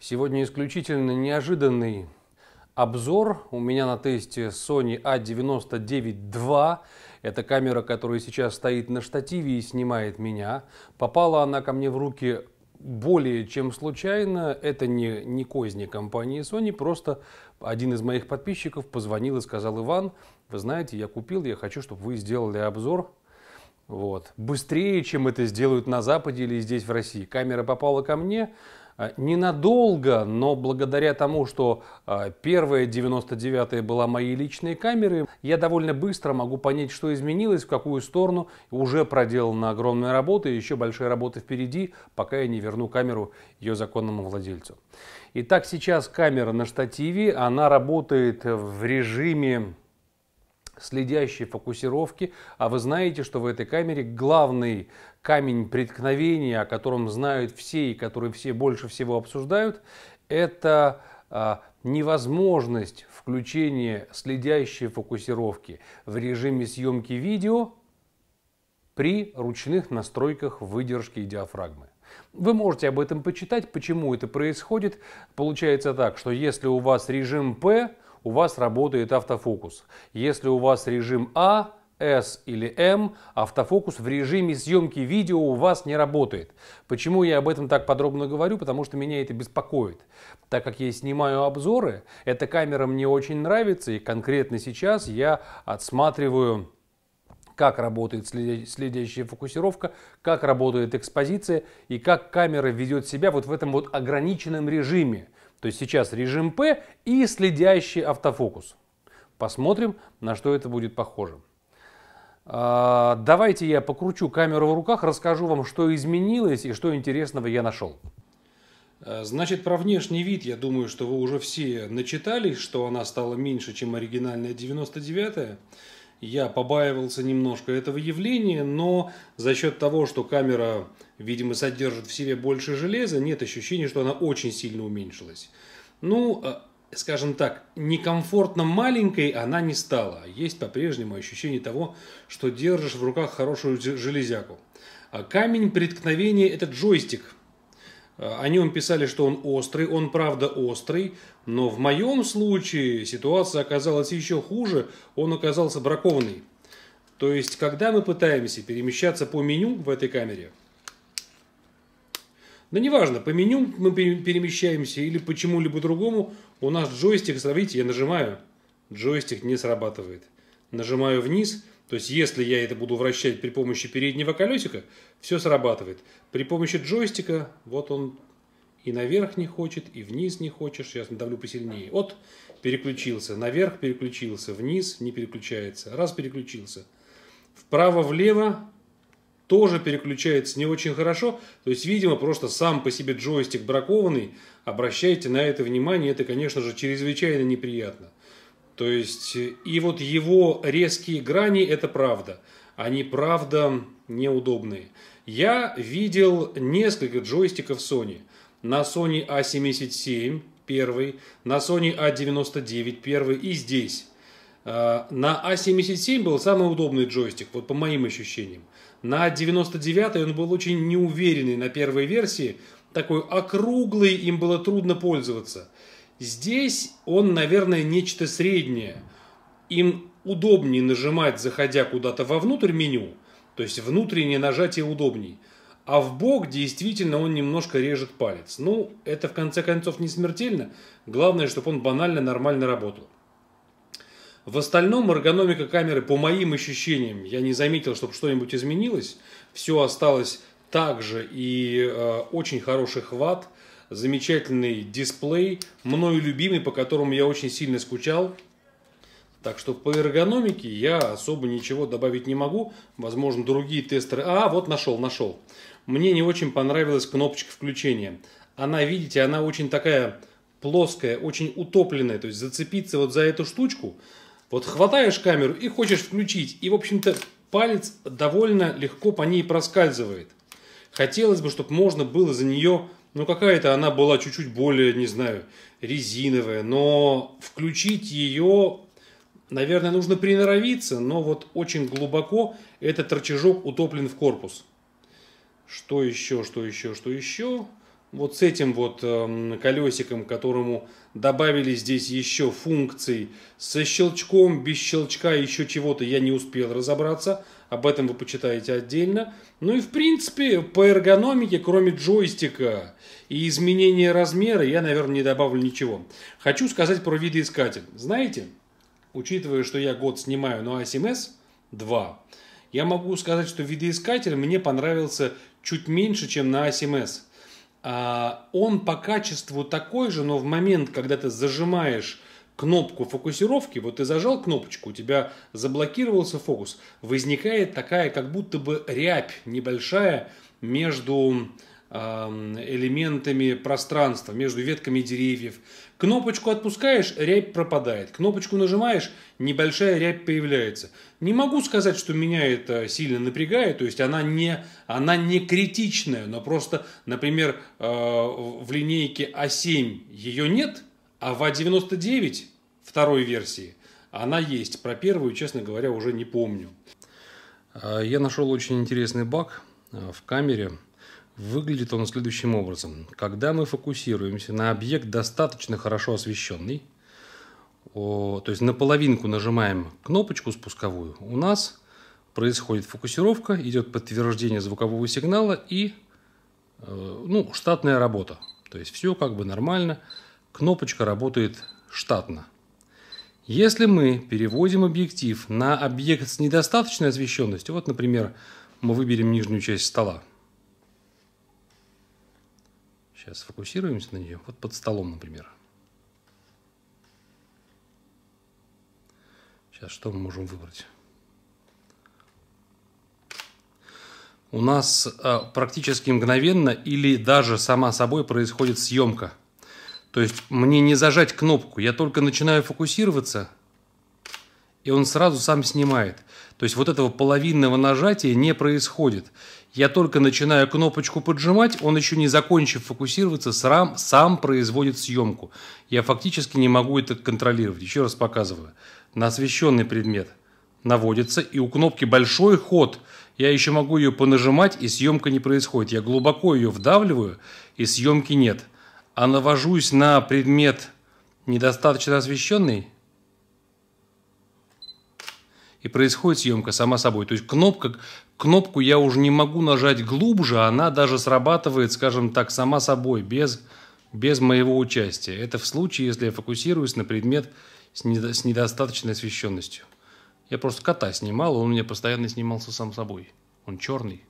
Сегодня исключительно неожиданный обзор. У меня на тесте Sony A99 II. Это камера, которая сейчас стоит на штативе и снимает меня. Попала она ко мне в руки более чем случайно, это не, не козни компании Sony, просто один из моих подписчиков позвонил и сказал, Иван, вы знаете, я купил, я хочу, чтобы вы сделали обзор. Вот. Быстрее, чем это сделают на Западе или здесь в России. Камера попала ко мне, а, ненадолго, но благодаря тому, что а, первая 99 была моей личной камерой, я довольно быстро могу понять, что изменилось, в какую сторону. Уже проделана огромная работа, еще большая работа впереди, пока я не верну камеру ее законному владельцу. Итак, сейчас камера на штативе, она работает в режиме следящей фокусировки, а вы знаете, что в этой камере главный камень преткновения, о котором знают все и который все больше всего обсуждают, это а, невозможность включения следящей фокусировки в режиме съемки видео при ручных настройках выдержки и диафрагмы. Вы можете об этом почитать, почему это происходит. Получается так, что если у вас режим P, у вас работает автофокус. Если у вас режим А, S или M, автофокус в режиме съемки видео у вас не работает. Почему я об этом так подробно говорю? Потому что меня это беспокоит. Так как я снимаю обзоры, эта камера мне очень нравится, и конкретно сейчас я отсматриваю как работает следящая фокусировка, как работает экспозиция и как камера ведет себя вот в этом вот ограниченном режиме. То есть сейчас режим P и следящий автофокус. Посмотрим, на что это будет похоже. А, давайте я покручу камеру в руках, расскажу вам, что изменилось и что интересного я нашел. А, значит, про внешний вид, я думаю, что вы уже все начитались, что она стала меньше, чем оригинальная 99 я побаивался немножко этого явления, но за счет того, что камера, видимо, содержит в себе больше железа, нет ощущения, что она очень сильно уменьшилась. Ну, э, скажем так, некомфортно маленькой она не стала. Есть по-прежнему ощущение того, что держишь в руках хорошую железяку. А камень преткновения – это джойстик – Э, О нем писали, что он острый, он правда острый, но в моем случае ситуация оказалась еще хуже, он оказался бракованный. То есть, когда мы пытаемся перемещаться по меню в этой камере, да ну, неважно, по меню мы перемещаемся или по чему-либо другому, у нас джойстик, смотрите, я нажимаю, джойстик не срабатывает. Нажимаю вниз – то есть, если я это буду вращать при помощи переднего колесика, все срабатывает. При помощи джойстика, вот он и наверх не хочет, и вниз не хочешь. Сейчас надавлю посильнее. Вот, переключился. Наверх переключился, вниз не переключается. Раз переключился. Вправо-влево тоже переключается не очень хорошо. То есть, видимо, просто сам по себе джойстик бракованный. Обращайте на это внимание. Это, конечно же, чрезвычайно неприятно. То есть, э, и вот его резкие грани – это правда. Они, правда, неудобные. Я видел несколько джойстиков Sony. На Sony A77 первый, на Sony A99 первый и здесь. Э, на A77 был самый удобный джойстик, вот по моим ощущениям. На 99 он был очень неуверенный на первой версии, такой округлый, им было трудно пользоваться – Здесь он, наверное, нечто среднее. Им удобнее нажимать, заходя куда-то вовнутрь меню, то есть внутреннее нажатие удобней. А в бок действительно он немножко режет палец. Ну, это в конце концов не смертельно. Главное, чтобы он банально нормально работал. В остальном эргономика камеры, по моим ощущениям, я не заметил, чтобы что-нибудь изменилось. Все осталось так же и э, очень хороший хват – замечательный дисплей, мною любимый, по которому я очень сильно скучал. Так что по эргономике я особо ничего добавить не могу. Возможно, другие тестеры... А, вот нашел, нашел. Мне не очень понравилась кнопочка включения. Она, видите, она очень такая плоская, очень утопленная. То есть зацепиться вот за эту штучку. Вот хватаешь камеру и хочешь включить. И, в общем-то, палец довольно легко по ней проскальзывает. Хотелось бы, чтобы можно было за нее ну какая-то она была чуть-чуть более, не знаю, резиновая, но включить ее, наверное, нужно приноровиться, но вот очень глубоко этот рычажок утоплен в корпус. Что еще, что еще, что еще? Вот с этим вот э, эм, колесиком, которому добавили здесь еще функций, со щелчком, без щелчка, еще чего-то я не успел разобраться – об этом вы почитаете отдельно. Ну и в принципе по эргономике, кроме джойстика и изменения размера, я, наверное, не добавлю ничего. Хочу сказать про видоискатель. Знаете, учитывая, что я год снимаю на АСМС 2, я могу сказать, что видоискатель мне понравился чуть меньше, чем на АСМС. А, он по качеству такой же, но в момент, когда ты зажимаешь кнопку фокусировки, вот ты зажал кнопочку, у тебя заблокировался фокус, возникает такая как будто бы рябь небольшая между элементами пространства, между ветками деревьев. Кнопочку отпускаешь, рябь пропадает. Кнопочку нажимаешь, небольшая рябь появляется. Не могу сказать, что меня это сильно напрягает, то есть она не, она не критичная, но просто, например, э, в линейке А7 ее нет – а в А99 второй версии она есть. Про первую, честно говоря, уже не помню. А, я нашел очень интересный баг а, в камере. Выглядит он следующим образом. Когда мы фокусируемся на объект, достаточно хорошо освещенный, то есть на половинку нажимаем кнопочку спусковую, у нас происходит фокусировка, идет подтверждение звукового сигнала и э, ну, штатная работа. То есть все как бы нормально кнопочка работает штатно. Если мы переводим объектив на объект с недостаточной освещенностью, вот, например, мы выберем нижнюю часть стола. Сейчас сфокусируемся на нее. Вот под столом, например. Сейчас что мы можем выбрать? У нас э, практически мгновенно или даже сама собой происходит съемка то есть мне не зажать кнопку, я только начинаю фокусироваться, и он сразу сам снимает. То есть вот этого половинного нажатия не происходит. Я только начинаю кнопочку поджимать, он еще не закончив фокусироваться, сам, сам производит съемку. Я фактически не могу это контролировать. Еще раз показываю. На освещенный предмет наводится, и у кнопки большой ход. Я еще могу ее понажимать, и съемка не происходит. Я глубоко ее вдавливаю, и съемки нет а навожусь на предмет недостаточно освещенный, и происходит съемка сама собой. То есть кнопка, кнопку я уже не могу нажать глубже, она даже срабатывает, скажем так, сама собой, без, без моего участия. Это в случае, если я фокусируюсь на предмет с, недо, с недостаточной освещенностью. Я просто кота снимал, он у меня постоянно снимался сам собой. Он черный.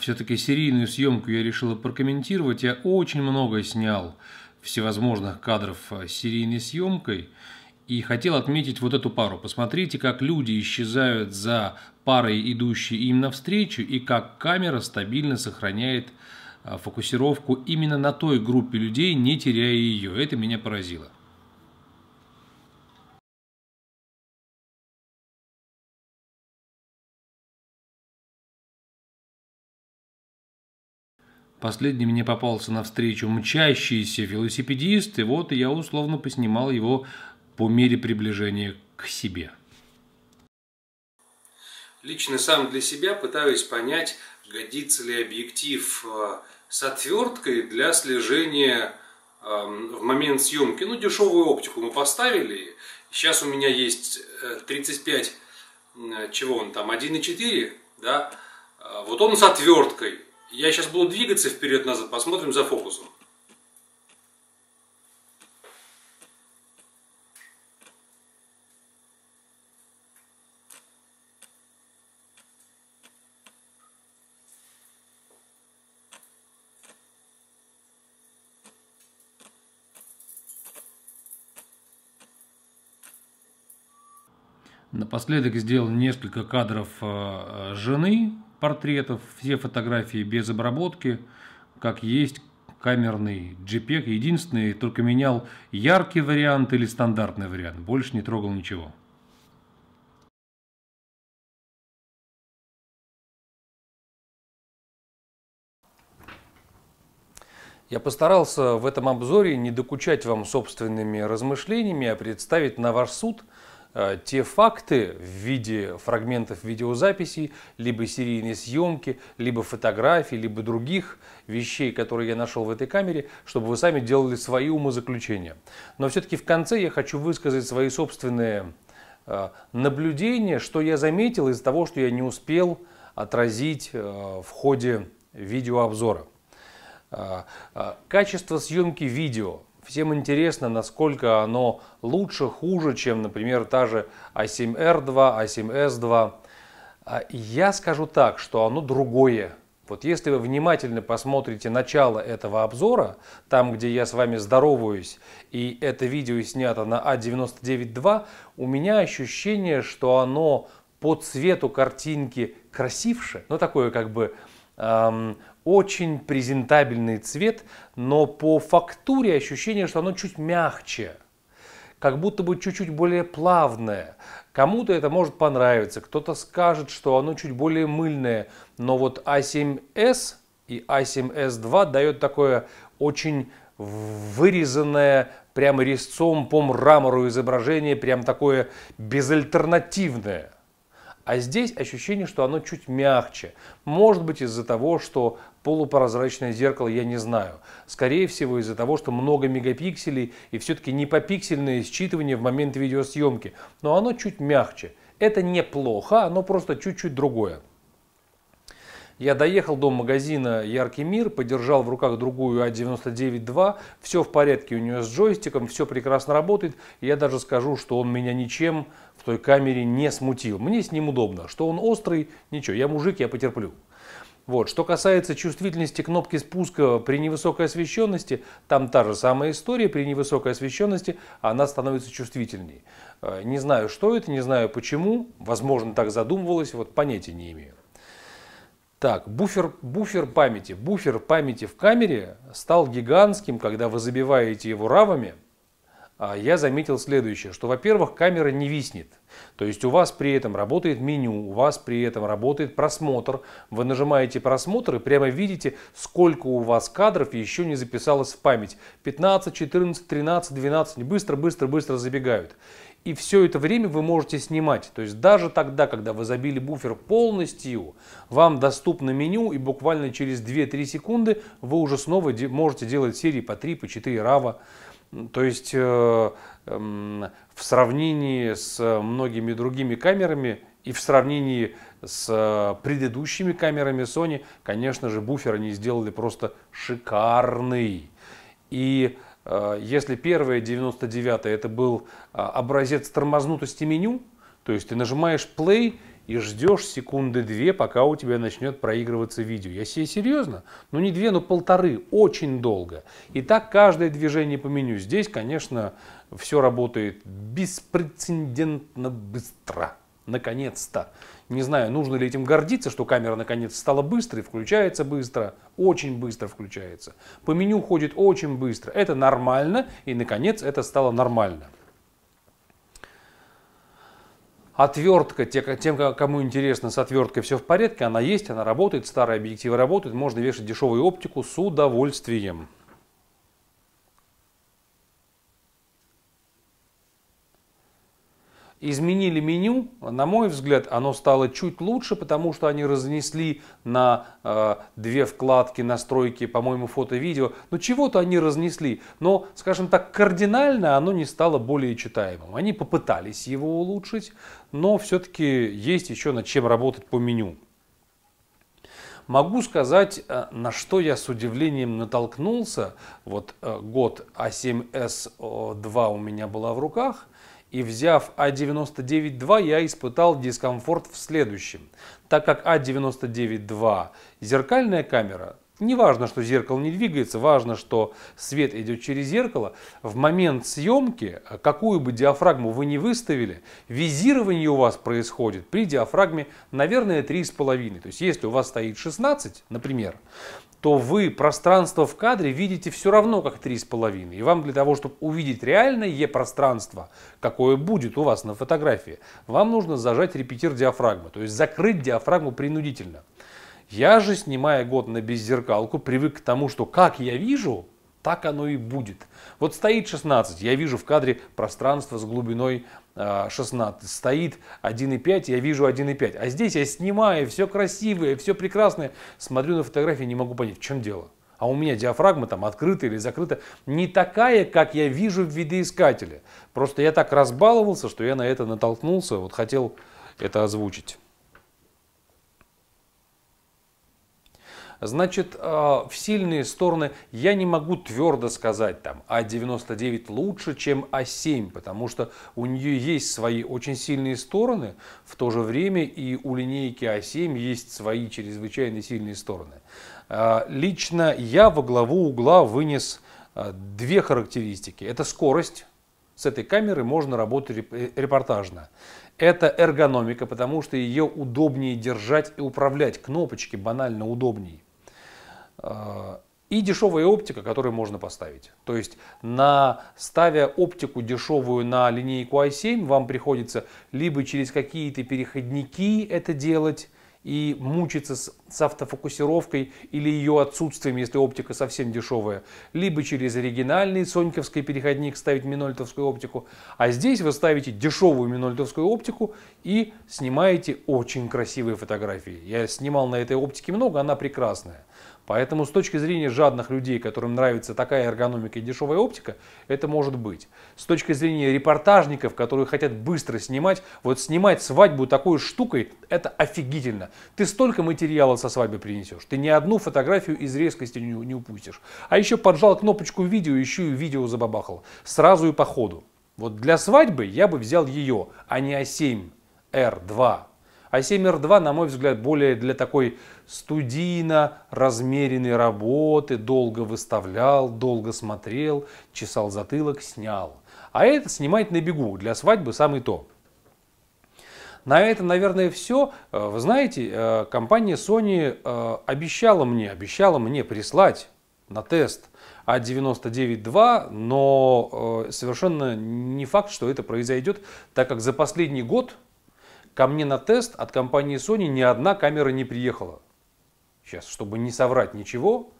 Все-таки серийную съемку я решила прокомментировать. Я очень много снял всевозможных кадров э, с серийной съемкой. И хотел отметить вот эту пару. Посмотрите, как люди исчезают за парой, идущей им навстречу, и как камера стабильно сохраняет э, фокусировку именно на той группе людей, не теряя ее. Это меня поразило. Последний мне попался навстречу мчащийся велосипедист, и вот я условно поснимал его по мере приближения к себе. Лично сам для себя пытаюсь понять, годится ли объектив э, с отверткой для слежения эм, в момент съемки. Ну, дешевую оптику мы поставили. Сейчас у меня есть 35, э, э, чего он там, 1,4, да? Вот он с отверткой. Я сейчас буду двигаться вперед-назад, посмотрим за фокусом. Напоследок сделал несколько кадров э, жены, портретов, все фотографии без обработки, как есть камерный JPEG. Единственный, только менял яркий вариант или стандартный вариант. Больше не трогал ничего. Я постарался в этом обзоре не докучать вам собственными размышлениями, а представить на ваш суд – Э, те факты в виде фрагментов видеозаписей, либо серийной съемки, либо фотографий, либо других вещей, которые я нашел в этой камере, чтобы вы сами делали свои умозаключения. Но все-таки в конце я хочу высказать свои собственные э, наблюдения, что я заметил из за того, что я не успел отразить э, в ходе видеообзора. Качество съемки видео – Всем интересно, насколько оно лучше, хуже, чем, например, та же a 7 r 2 a 7 s 2 Я скажу так, что оно другое. Вот если вы внимательно посмотрите начало этого обзора, там, где я с вами здороваюсь, и это видео снято на a а 992 у меня ощущение, что оно по цвету картинки красивше, но ну, такое как бы очень презентабельный цвет, но по фактуре ощущение, что оно чуть мягче, как будто бы чуть-чуть более плавное. Кому-то это может понравиться, кто-то скажет, что оно чуть более мыльное, но вот A7S а и A7S2 а дает такое очень вырезанное прямо резцом по мрамору изображение, прям такое безальтернативное. А здесь ощущение, что оно чуть мягче. Может быть из-за того, что полупрозрачное зеркало, я не знаю. Скорее всего из-за того, что много мегапикселей и все-таки не попиксельное считывание в момент видеосъемки. Но оно чуть мягче. Это неплохо, оно просто чуть-чуть другое. Я доехал до магазина «Яркий мир», подержал в руках другую А99-2, все в порядке у нее с джойстиком, все прекрасно работает. я даже скажу, что он меня ничем в той камере не смутил. Мне с ним удобно. Что он острый, ничего, я мужик, я потерплю. Вот. Что касается чувствительности кнопки спуска при невысокой освещенности, там та же самая история. При невысокой освещенности она становится чувствительней. Э, не знаю, что это, не знаю почему. Возможно, так задумывалось, вот понятия не имею. Так, буфер, буфер памяти. Буфер памяти в камере стал гигантским, когда вы забиваете его равами. А я заметил следующее, что, во-первых, камера не виснет. То есть у вас при этом работает меню, у вас при этом работает просмотр. Вы нажимаете просмотр и прямо видите, сколько у вас кадров еще не записалось в память. 15, 14, 13, 12. Быстро, быстро, быстро забегают и все это время вы можете снимать. То есть даже тогда, когда вы забили буфер полностью, вам доступно меню, и буквально через 2-3 секунды вы уже снова де можете делать серии по 3, по 4 рава. То есть э, э, в сравнении с многими другими камерами и в сравнении с э, предыдущими камерами Sony, конечно же, буфер они сделали просто шикарный. И Э, если первое 99 это был э, образец тормознутости меню, то есть ты нажимаешь play и ждешь секунды две, пока у тебя начнет проигрываться видео. Я себе серьезно? Ну не две, но полторы. Очень долго. И так каждое движение по меню. Здесь, конечно, все работает беспрецедентно быстро. Наконец-то. Не знаю, нужно ли этим гордиться, что камера наконец стала быстрой, включается быстро, очень быстро включается. По меню ходит очень быстро. Это нормально, и наконец это стало нормально. Отвертка, тем, кому интересно, с отверткой все в порядке, она есть, она работает, старые объективы работают, можно вешать дешевую оптику с удовольствием. изменили меню, на мой взгляд, оно стало чуть лучше, потому что они разнесли на э, две вкладки настройки, по-моему, фото видео. Но чего-то они разнесли, но, скажем так, кардинально оно не стало более читаемым. Они попытались его улучшить, но все-таки есть еще над чем работать по меню. Могу сказать, э, на что я с удивлением натолкнулся. Вот э, год А7S2 у меня была в руках – и взяв А99-2, я испытал дискомфорт в следующем. Так как А99-2 зеркальная камера, не важно, что зеркало не двигается, важно, что свет идет через зеркало. В момент съемки, э, какую бы диафрагму вы не выставили, визирование у вас происходит при диафрагме, наверное, 3,5. То есть, если у вас стоит 16, например, то вы пространство в кадре видите все равно как 3,5. И вам для того, чтобы увидеть реальное пространство, какое будет у вас на фотографии, вам нужно зажать репетир диафрагмы, то есть закрыть диафрагму принудительно. Я же, снимая год на беззеркалку, привык к тому, что как я вижу, так оно и будет. Вот стоит 16, я вижу в кадре пространство с глубиной 16 а, стоит 1.5, я вижу 1.5. А здесь я снимаю, все красивое, все прекрасное. Смотрю на фотографии, не могу понять, в чем дело. А у меня диафрагма там открыта или закрыта не такая, как я вижу в видоискателе. Просто я так разбаловался, что я на это натолкнулся, вот хотел это озвучить. Значит, э, в сильные стороны я не могу твердо сказать там А99 лучше, чем А7, потому что у нее есть свои очень сильные стороны, в то же время и у линейки А7 есть свои чрезвычайно сильные стороны. Э, лично я во главу угла вынес э, две характеристики. Это скорость. С этой камеры можно работать репортажно. Это эргономика, потому что ее удобнее держать и управлять. Кнопочки банально удобнее. И дешевая оптика, которую можно поставить. То есть, на, ставя оптику дешевую на линейку i7, вам приходится либо через какие-то переходники это делать, и мучиться с, с автофокусировкой или ее отсутствием, если оптика совсем дешевая, либо через оригинальный соньковский переходник ставить минольтовскую оптику, а здесь вы ставите дешевую минольтовскую оптику и снимаете очень красивые фотографии. Я снимал на этой оптике много, она прекрасная. Поэтому с точки зрения жадных людей, которым нравится такая эргономика и дешевая оптика, это может быть. С точки зрения репортажников, которые хотят быстро снимать, вот снимать свадьбу такой штукой, это офигительно. Ты столько материала со свадьбы принесешь, ты ни одну фотографию из резкости не, не упустишь. А еще поджал кнопочку видео, еще и видео забабахал. Сразу и по ходу. Вот для свадьбы я бы взял ее, а не А7, R2, а 7R2, на мой взгляд, более для такой студийно размеренной работы, долго выставлял, долго смотрел, чесал затылок, снял. А это снимать на бегу, для свадьбы самый то. На этом, наверное, все. Э, вы знаете, э, компания Sony э, обещала мне, обещала мне прислать на тест А99.2, но совершенно не факт, что это произойдет, так как за последний год Ко мне на тест от компании Sony ни одна камера не приехала. Сейчас, чтобы не соврать ничего,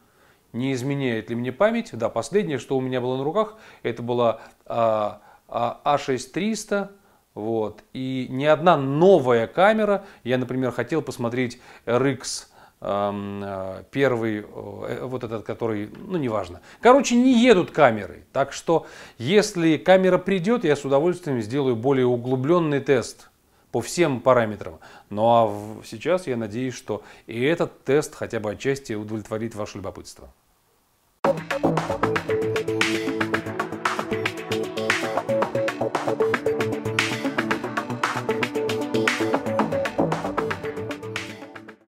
не изменяет ли мне память. Да, последнее, что у меня было на руках, это была а, а, А6300. Вот. И ни одна новая камера. Я, например, хотел посмотреть RX эм, э, первый, э, э, вот этот, который, ну, неважно. Короче, не едут камеры. Так что, если камера придет, я с удовольствием сделаю более углубленный тест – по всем параметрам. Ну а сейчас я надеюсь, что и этот тест хотя бы отчасти удовлетворит ваше любопытство. thank you